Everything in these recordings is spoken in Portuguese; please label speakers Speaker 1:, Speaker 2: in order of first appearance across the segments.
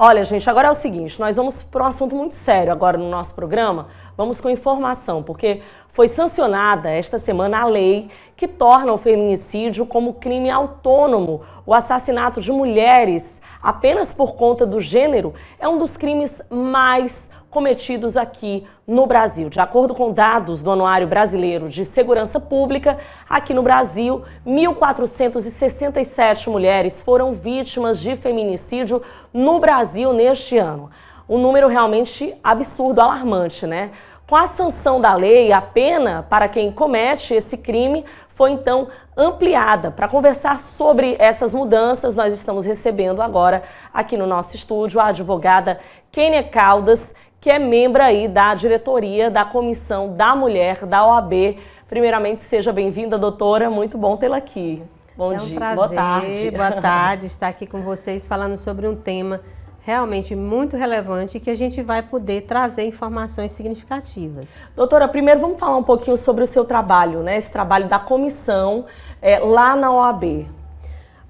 Speaker 1: Olha, gente, agora é o seguinte, nós vamos para um assunto muito sério agora no nosso programa, Vamos com informação, porque foi sancionada esta semana a lei que torna o feminicídio como crime autônomo. O assassinato de mulheres apenas por conta do gênero é um dos crimes mais cometidos aqui no Brasil. De acordo com dados do Anuário Brasileiro de Segurança Pública, aqui no Brasil, 1.467 mulheres foram vítimas de feminicídio no Brasil neste ano um número realmente absurdo, alarmante, né? Com a sanção da lei, a pena para quem comete esse crime foi então ampliada. Para conversar sobre essas mudanças, nós estamos recebendo agora aqui no nosso estúdio a advogada Kênia Caldas, que é membro aí da diretoria da Comissão da Mulher da OAB. Primeiramente, seja bem-vinda, doutora. Muito bom tê-la aqui. Bom é um dia, prazer. boa tarde. Boa tarde estar aqui com vocês falando sobre um tema realmente muito relevante e que a gente vai poder trazer informações significativas. Doutora, primeiro vamos falar um pouquinho sobre o seu trabalho, né? Esse trabalho da comissão é, lá na OAB.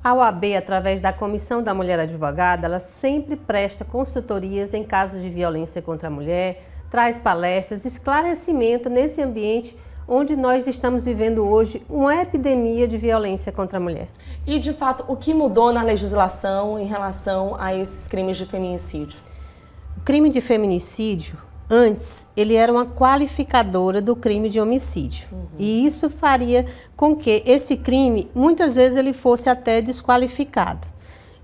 Speaker 1: A OAB, através da Comissão da Mulher Advogada, ela sempre
Speaker 2: presta consultorias em casos de violência contra a mulher, traz palestras, esclarecimento nesse ambiente onde nós estamos vivendo hoje uma epidemia de violência
Speaker 1: contra a mulher. E de fato, o que mudou na legislação em relação a esses crimes de feminicídio?
Speaker 2: O crime de feminicídio, antes, ele era uma qualificadora do crime de homicídio. Uhum. E isso faria com que esse crime, muitas vezes, ele fosse até desqualificado.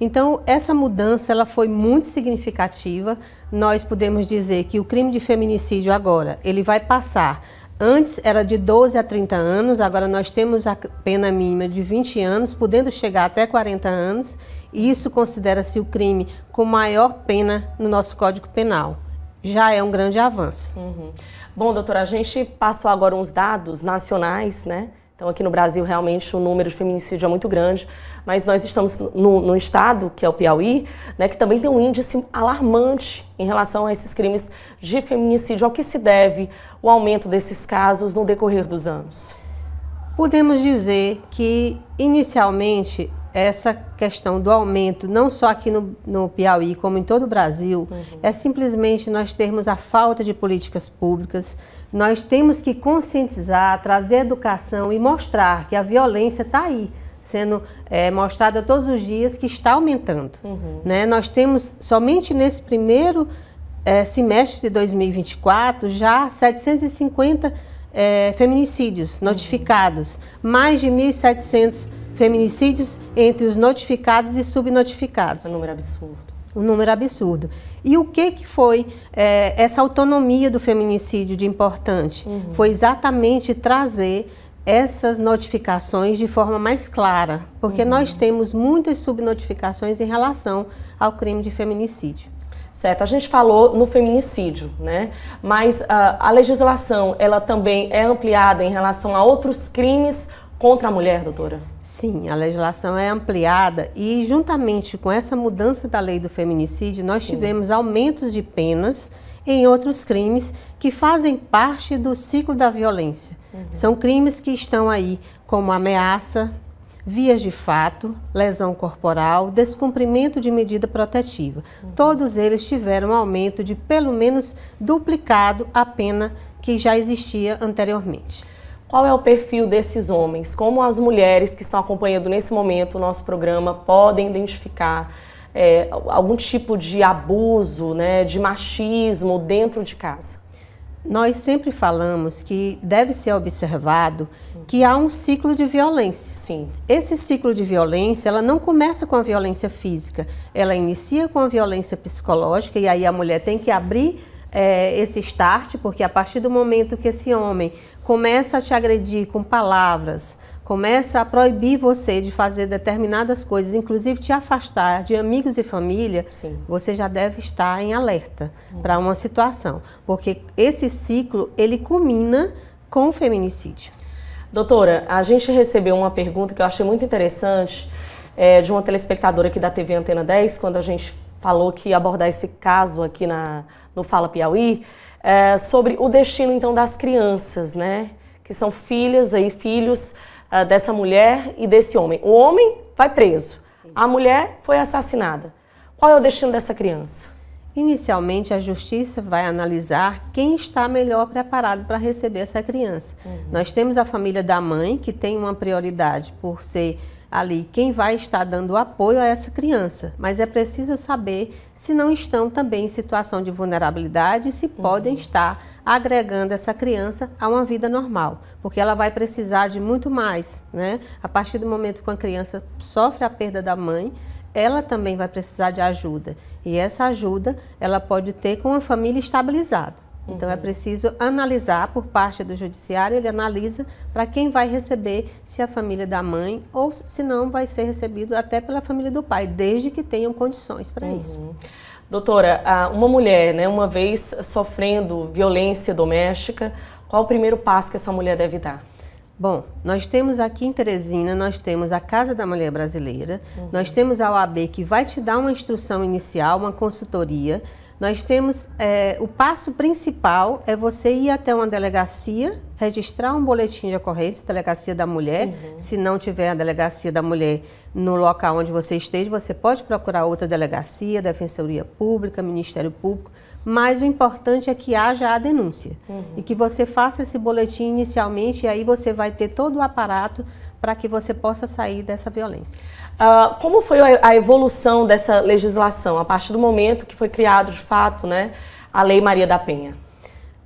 Speaker 2: Então, essa mudança ela foi muito significativa. Nós podemos dizer que o crime de feminicídio agora, ele vai passar Antes era de 12 a 30 anos, agora nós temos a pena mínima de 20 anos, podendo chegar até 40 anos, e isso considera-se o crime com maior
Speaker 1: pena no nosso Código Penal. Já é um grande avanço. Uhum. Bom, doutora, a gente passou agora uns dados nacionais, né? Então, aqui no Brasil, realmente, o número de feminicídio é muito grande, mas nós estamos no, estado, que é o Piauí, né, que também tem um índice alarmante em relação a esses crimes de feminicídio, ao que se deve o aumento desses casos no decorrer dos anos.
Speaker 2: Podemos dizer que inicialmente essa questão do aumento, não só aqui no, no Piauí, como em todo o Brasil, uhum. é simplesmente nós termos a falta de políticas públicas. Nós temos que conscientizar, trazer educação e mostrar que a violência está aí sendo é, mostrada todos os dias que está aumentando. Uhum. Né? Nós temos somente nesse primeiro é, semestre de 2024 já 750 é, feminicídios notificados, uhum. mais de 1.700 feminicídios entre os notificados e subnotificados. Um número absurdo. Um número absurdo. E o que, que foi é, essa autonomia do feminicídio de importante? Uhum. Foi exatamente trazer essas notificações de forma mais clara, porque uhum. nós temos muitas subnotificações em relação ao crime de feminicídio.
Speaker 1: Certo? A gente falou no feminicídio, né? Mas uh, a legislação, ela também é ampliada em relação a outros crimes contra a mulher, doutora?
Speaker 2: Sim, a legislação é ampliada e juntamente com essa mudança da lei do feminicídio, nós Sim. tivemos aumentos de penas em outros crimes que fazem parte do ciclo da violência. Uhum. São crimes que estão aí como ameaça, vias de fato, lesão corporal, descumprimento de medida protetiva. Uhum. Todos eles tiveram um aumento de pelo menos duplicado a pena que já
Speaker 1: existia anteriormente. Qual é o perfil desses homens? Como as mulheres que estão acompanhando nesse momento o nosso programa podem identificar é, algum tipo de abuso, né, de machismo dentro de casa? Nós sempre
Speaker 2: falamos que deve ser observado que há um ciclo de violência. Sim. Esse ciclo de violência, ela não começa com a violência física, ela inicia com a violência psicológica e aí a mulher tem que abrir é, esse start, porque a partir do momento que esse homem começa a te agredir com palavras, começa a proibir você de fazer determinadas coisas, inclusive te afastar de amigos e família, Sim. você já deve estar em alerta uhum. para uma situação, porque esse ciclo ele culmina com o feminicídio.
Speaker 1: Doutora, a gente recebeu uma pergunta que eu achei muito interessante é, de uma telespectadora aqui da TV Antena 10, quando a gente falou que ia abordar esse caso aqui na, no Fala Piauí, é, sobre o destino então das crianças, né? Que são filhas aí, filhos ah, dessa mulher e desse homem. O homem vai preso, Sim. a mulher foi assassinada. Qual é o destino dessa criança?
Speaker 2: Inicialmente, a justiça vai analisar quem está melhor preparado para receber essa criança. Uhum. Nós temos a família da mãe, que tem uma prioridade por ser ali quem vai estar dando apoio a é essa criança, mas é preciso saber se não estão também em situação de vulnerabilidade, se uhum. podem estar agregando essa criança a uma vida normal, porque ela vai precisar de muito mais, né? A partir do momento que a criança sofre a perda da mãe, ela também vai precisar de ajuda. E essa ajuda ela pode ter com a família estabilizada. Então é uhum. é preciso analisar por parte do judiciário, ele analisa para quem vai receber, se a família da mãe ou se não vai ser recebido até pela família do pai, desde que tenham condições para uhum. isso.
Speaker 1: Doutora, uma mulher, né, uma vez sofrendo violência doméstica, qual o primeiro passo que essa mulher deve dar?
Speaker 2: Bom, nós temos aqui em Teresina, nós temos a Casa da Mulher Brasileira, uhum. nós temos a OAB que vai te dar uma instrução inicial, uma consultoria, nós temos é, o passo principal é você ir até uma delegacia, registrar um boletim de ocorrência, delegacia da mulher. Uhum. Se não tiver a delegacia da mulher no local onde você esteja, você pode procurar outra delegacia, defensoria pública, Ministério Público mas o importante é que haja a denúncia uhum. e que você faça esse boletim inicialmente e aí você vai ter todo o aparato para que você possa sair
Speaker 1: dessa violência. Uh, como foi a evolução dessa legislação a partir do momento que foi criado de fato, né, a Lei Maria da Penha?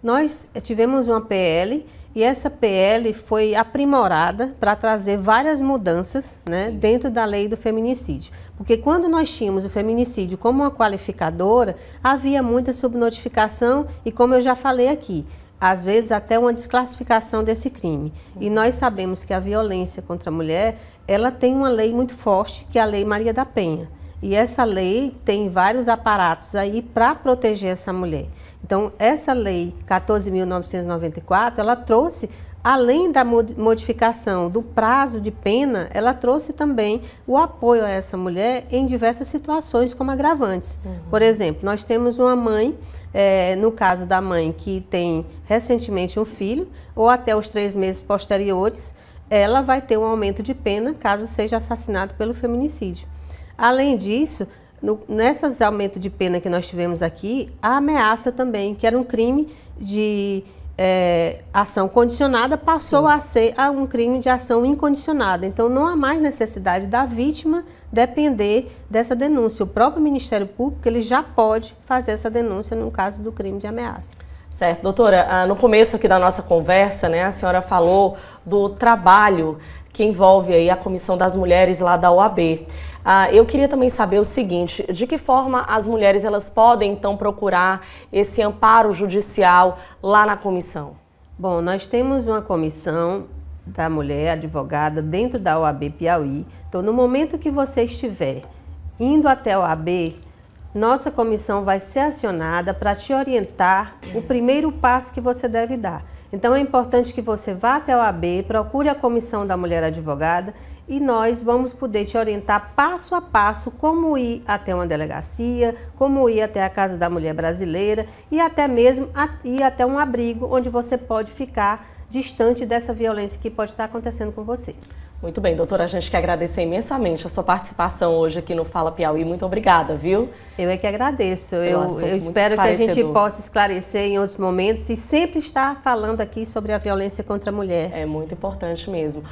Speaker 1: Nós eh, tivemos uma
Speaker 2: PL e essa PL foi aprimorada para trazer várias mudanças né, dentro da lei do feminicídio. Porque quando nós tínhamos o feminicídio como uma qualificadora, havia muita subnotificação e, como eu já falei aqui, às vezes até uma desclassificação desse crime. E nós sabemos que a violência contra a mulher, ela tem uma lei muito forte, que é a Lei Maria da Penha. E essa lei tem vários aparatos aí para proteger essa mulher. Então, essa lei 14.994, ela trouxe, além da modificação do prazo de pena, ela trouxe também o apoio a essa mulher em diversas situações como agravantes. Uhum. Por exemplo, nós temos uma mãe, é, no caso da mãe que tem recentemente um filho, ou até os três meses posteriores, ela vai ter um aumento de pena caso seja assassinado pelo feminicídio. Além disso, no, nessas de pena que nós tivemos aqui, a ameaça também, que era um crime de é, ação condicionada, passou Sim. a ser a um crime de ação incondicionada. Então, não há mais necessidade da vítima depender dessa denúncia. O próprio Ministério Público ele já pode fazer essa denúncia no caso do crime de ameaça.
Speaker 1: Certo, doutora, ah, no começo aqui da nossa conversa, né, a senhora falou do trabalho que envolve aí a Comissão das Mulheres lá da OAB. Ah, eu queria também saber o seguinte, de que forma as mulheres elas podem então procurar esse amparo judicial lá na comissão?
Speaker 2: Bom, nós temos uma comissão da mulher advogada dentro da OAB Piauí. Então, no momento que você estiver indo até a OAB, nossa comissão vai ser acionada para te orientar o primeiro passo que você deve dar. Então é importante que você vá até o AB, procure a comissão da mulher advogada e nós vamos poder te orientar passo a passo como ir até uma delegacia, como ir até a Casa da Mulher Brasileira e até mesmo ir até um abrigo onde você pode ficar distante dessa violência que pode estar acontecendo com você.
Speaker 1: Muito bem, doutora, a gente quer agradecer imensamente a sua participação hoje aqui no Fala Piauí. Muito obrigada, viu? Eu é que agradeço. Eu, eu espero que a gente possa
Speaker 2: esclarecer em outros momentos e sempre estar falando aqui sobre a violência contra a mulher. É muito importante mesmo.